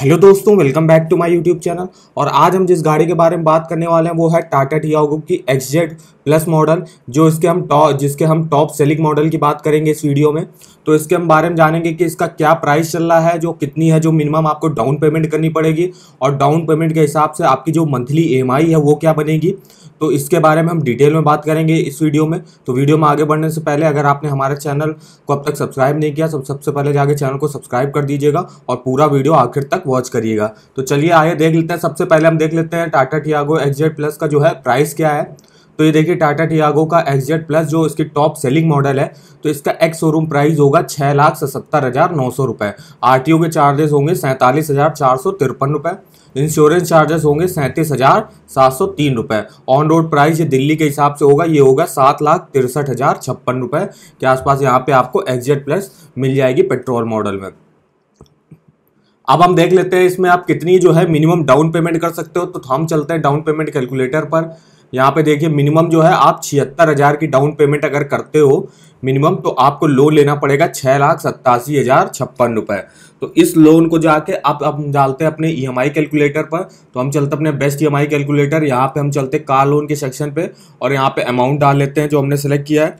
hello दोस्तों welcome back to my YouTube channel और आज हम जिस गाड़ी के बारे में बात करने वाले हैं वो है टाटा टियागो की एक्सजेड प्लस मॉडल जो इसके हम टॉप जिसके हम टॉप सेलिंग मॉडल की बात करेंगे इस वीडियो में तो इसके हम बारे में जानेंगे कि इसका क्या प्राइस चल रहा है जो कितनी है जो मिनिमम आपको डाउन पेमेंट करनी पड़ेगी और डाउन पेमेंट के हिसाब से आपकी जो मंथली ई है वो क्या बनेगी तो इसके बारे में हम डिटेल में बात करेंगे इस वीडियो में तो वीडियो में आगे बढ़ने से पहले अगर आपने हमारे चैनल को अब तक सब्सक्राइब नहीं किया सब तो सबसे पहले जाके चैनल को सब्सक्राइब कर दीजिएगा और पूरा वीडियो आखिर तक वॉच करिएगा तो चलिए आइए देख लेते हैं सबसे पहले हम देख लेते हैं टाटा टियागो एक्जेट प्लस का जो है प्राइस क्या है तो ये देखिए टाटा टियागो का एक्सजेट प्लस जो इसकी टॉप सेलिंग मॉडल है तो इसका एक्स शोरूम प्राइस होगा छः लाख सत्तर हज़ार नौ सौ रुपये आर टी ओ के चार्जेस होंगे सैंतालीस हज़ार चार सौ तिरपन रुपये इंश्योरेंस चार्जेस होंगे सैंतीस हज़ार सात सौ तीन रुपये ऑन रोड प्राइस ये दिल्ली के हिसाब से होगा ये होगा सात लाख तिरसठ हज़ार छप्पन रुपये के आसपास यहाँ पे आपको एक्सजेट प्लस मिल जाएगी पेट्रोल मॉडल में अब हम देख लेते हैं इसमें आप कितनी जो है मिनिमम डाउन पेमेंट कर सकते हो तो हम चलते हैं डाउन पेमेंट कैलकुलेटर पर यहाँ पे देखिए मिनिमम जो है आप छिहत्तर हज़ार की डाउन पेमेंट अगर करते हो मिनिमम तो आपको लोन लेना पड़ेगा छह लाख सत्तासी हज़ार छप्पन रुपए तो इस लोन को जाके आप हम डालते हैं अपने ई e कैलकुलेटर पर तो हम चलते अपने बेस्ट ई कैलकुलेटर यहाँ पे हम चलते कार लोन के सेक्शन पे और यहाँ पे अमाउंट डाल लेते हैं जो हमने सेलेक्ट किया है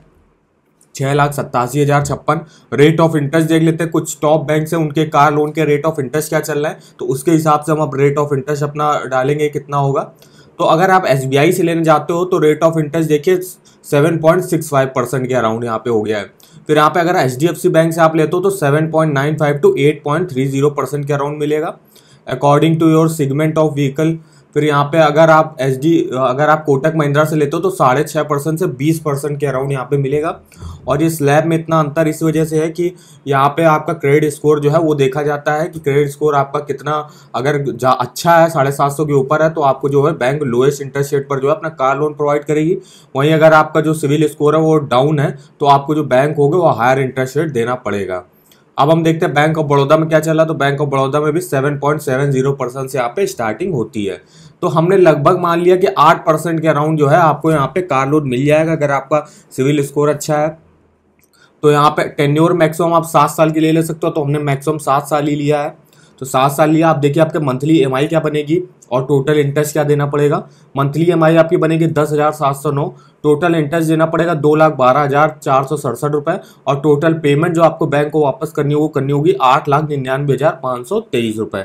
छह लाख सत्तासी हज़ार छप्पन रेट ऑफ इंटरेस्ट देख लेते हैं कुछ टॉप बैंक से उनके कार लोन के रेट ऑफ इंटरेस्ट क्या चल रहा है तो उसके हिसाब से हम अब रेट ऑफ इंटरेस्ट अपना डालेंगे कितना होगा तो अगर आप एस से लेने जाते हो तो रेट ऑफ इंटरेस्ट देखिए seven point six five percent के अराउंड यहाँ पे हो गया है फिर यहाँ पे अगर एच बैंक से आप लेते हो तो seven point nine five to eight point three zero percent के अराउंड मिलेगा according to your segment of vehicle फिर यहाँ पे अगर आप एच अगर आप कोटक महिंद्रा से लेते हो तो साढ़े छः परसेंट से बीस परसेंट के अराउंड यहाँ पे मिलेगा और ये स्लैब में इतना अंतर इस वजह से है कि यहाँ पे आपका क्रेडिट स्कोर जो है वो देखा जाता है कि क्रेडिट स्कोर आपका कितना अगर जा अच्छा है साढ़े सात सौ के ऊपर है तो आपको जो है बैंक लोएस्ट इंटरेस्ट रेट पर जो है अपना कार लोन प्रोवाइड करेगी वहीं अगर आपका जो सिविल स्कोर है वो डाउन है तो आपको जो बैंक होगा वो हायर इंटरेस्ट रेट देना पड़ेगा अब हम देखते हैं बैंक ऑफ बड़ौदा में क्या चला तो बैंक ऑफ बड़ौदा में भी 7.70 परसेंट से यहाँ पे स्टार्टिंग होती है तो हमने लगभग मान लिया कि 8 परसेंट के अराउंड जो है आपको यहाँ पे कार लोन मिल जाएगा अगर आपका सिविल स्कोर अच्छा है तो यहाँ पे टेन्योर मैक्सिमम आप सात साल के लिए ले सकते हो तो हमने मैक्सिमम सात साल ही लिया है तो सात साल लिया आप देखिए आपके मंथली एम क्या बनेगी और टोटल इंटरेस्ट क्या देना पड़ेगा मंथली आई आपकी बनेगी दस हज़ार सात सौ नौ टोटल इंटरेस्ट देना पड़ेगा दो लाख बारह हज़ार चार सौ सड़सठ रुपए और टोटल पेमेंट जो आपको बैंक को वापस करनी होगी करनी होगी आठ लाख निन्यानवे हज़ार पाँच सौ तेईस रुपए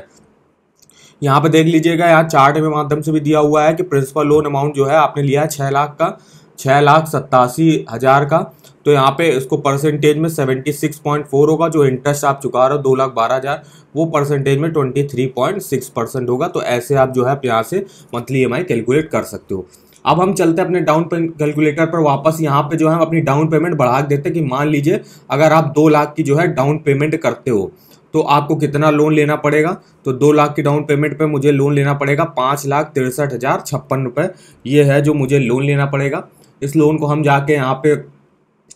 यहाँ पे देख लीजिएगा यहाँ चार्ट के माध्यम से भी दिया हुआ है कि प्रिंसिपल लोन अमाउंट जो है आपने लिया है छह लाख का छः लाख सत्तासी हज़ार का तो यहाँ पे इसको परसेंटेज में सेवेंटी सिक्स पॉइंट फोर होगा जो इंटरेस्ट आप चुका रहे हो दो लाख बारह हज़ार वो परसेंटेज में twenty three point six percent होगा तो ऐसे आप जो है यहाँ से मंथली ई कैलकुलेट कर सकते हो अब हम चलते हैं अपने डाउन कैलकुलेटर पर वापस यहाँ पे जो है अपनी डाउन पेमेंट बढ़ा देते हैं कि मान लीजिए अगर आप दो लाख की जो है डाउन पेमेंट करते हो तो आपको कितना लोन लेना पड़ेगा तो दो लाख की डाउन पेमेंट पे मुझे लोन लेना पड़ेगा पाँच लाख तिरसठ हज़ार छप्पन रुपये ये है जो मुझे लोन लेना पड़ेगा इस लोन को हम जाके यहाँ पे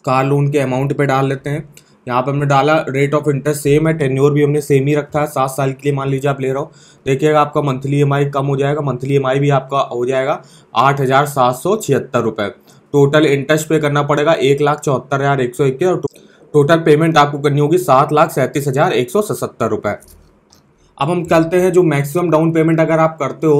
कार लोन के अमाउंट पे डाल लेते हैं यहाँ पर हमने डाला रेट ऑफ इंटरेस्ट सेम है टेन्योर भी हमने सेम ही रखा है सात साल के लिए मान लीजिए आप ले रहे हो देखिएगा आपका मंथली ई कम हो जाएगा मंथली ई भी आपका हो जाएगा आठ हज़ार सात सौ छिहत्तर रुपये टोटल इंटरेस्ट पे करना पड़ेगा एक लाख चौहत्तर हज़ार एक सौ इक्कीस और टोटल पेमेंट आपको करनी होगी सात लाख सैंतीस हज़ार एक सौ सतहत्तर रुपये अब हम चलते हैं जो मैक्सिमम डाउन पेमेंट अगर आप करते हो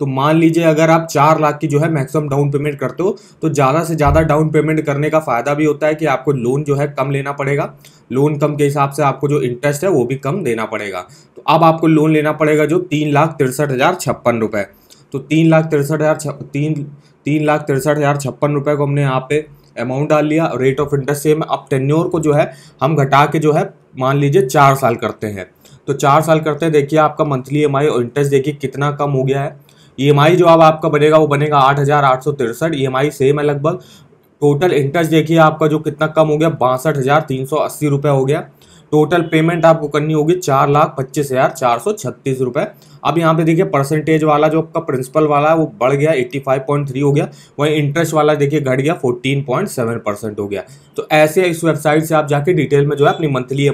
तो मान लीजिए अगर आप चार लाख की जो है मैक्सिमम डाउन पेमेंट करते हो तो ज़्यादा से ज़्यादा डाउन पेमेंट करने का फ़ायदा भी होता है कि आपको लोन जो है कम लेना पड़ेगा लोन कम के हिसाब से आपको जो इंटरेस्ट है वो भी कम देना पड़ेगा तो अब आपको लोन लेना पड़ेगा जो तीन लाख तिरसठ हज़ार छप्पन रुपये तो तीन लाख तिरसठ हज़ार तीन तीन लाख तिरसठ हज़ार छप्पन रुपये को हमने यहाँ पे अमाउंट डाल लिया रेट ऑफ इंटरेस्ट सेम अब टेन्योर को जो है हम घटा के जो है मान लीजिए चार साल करते हैं तो चार साल करते हैं देखिए आपका मंथली ई और इंटरेस्ट देखिए कितना कम हो गया है ई e जो अब आपका बनेगा वो बनेगा आठ हज़ार आठ सौ तिरसठ ई e सेम है लगभग टोटल इंटरेस्ट देखिए आपका जो कितना कम हो गया बासठ हज़ार तीन सौ अस्सी हो गया टोटल पेमेंट आपको करनी होगी चार लाख पच्चीस हज़ार चार सौ छत्तीस रुपए अब यहाँ पे देखिए परसेंटेज वाला जो आपका प्रिंसिपल वाला है वो बढ़ गया 85.3 हो गया वही इंटरेस्ट वाला देखिए घट गया 14.7 परसेंट हो गया तो ऐसे इस वेबसाइट से आप जाके डिटेल में जो है अपनी मंथली ई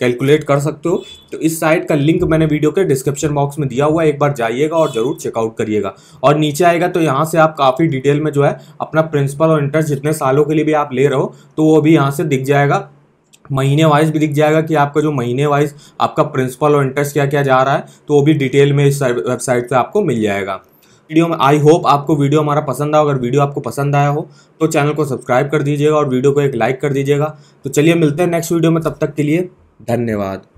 कैलकुलेट कर सकते हो तो इस साइट का लिंक मैंने वीडियो के डिस्क्रिप्शन बॉक्स में दिया हुआ है एक बार जाइएगा और ज़रूर चेकआउट करिएगा और नीचे आएगा तो यहाँ से आप काफ़ी डिटेल में जो है अपना प्रिंसिपल और इंटरेस्ट जितने सालों के लिए भी आप ले रहे हो तो वो भी यहाँ से दिख जाएगा महीने वाइज भी दिख जाएगा कि आपका जो महीने वाइज आपका प्रिंसिपल और इंटरेस्ट क्या क्या जा रहा है तो वो भी डिटेल में इस वेबसाइट पे आपको मिल जाएगा वीडियो में आई होप आपको वीडियो हमारा पसंद आया अगर वीडियो आपको पसंद आया हो तो चैनल को सब्सक्राइब कर दीजिएगा और वीडियो को एक लाइक कर दीजिएगा तो चलिए मिलते हैं नेक्स्ट वीडियो में तब तक के लिए धन्यवाद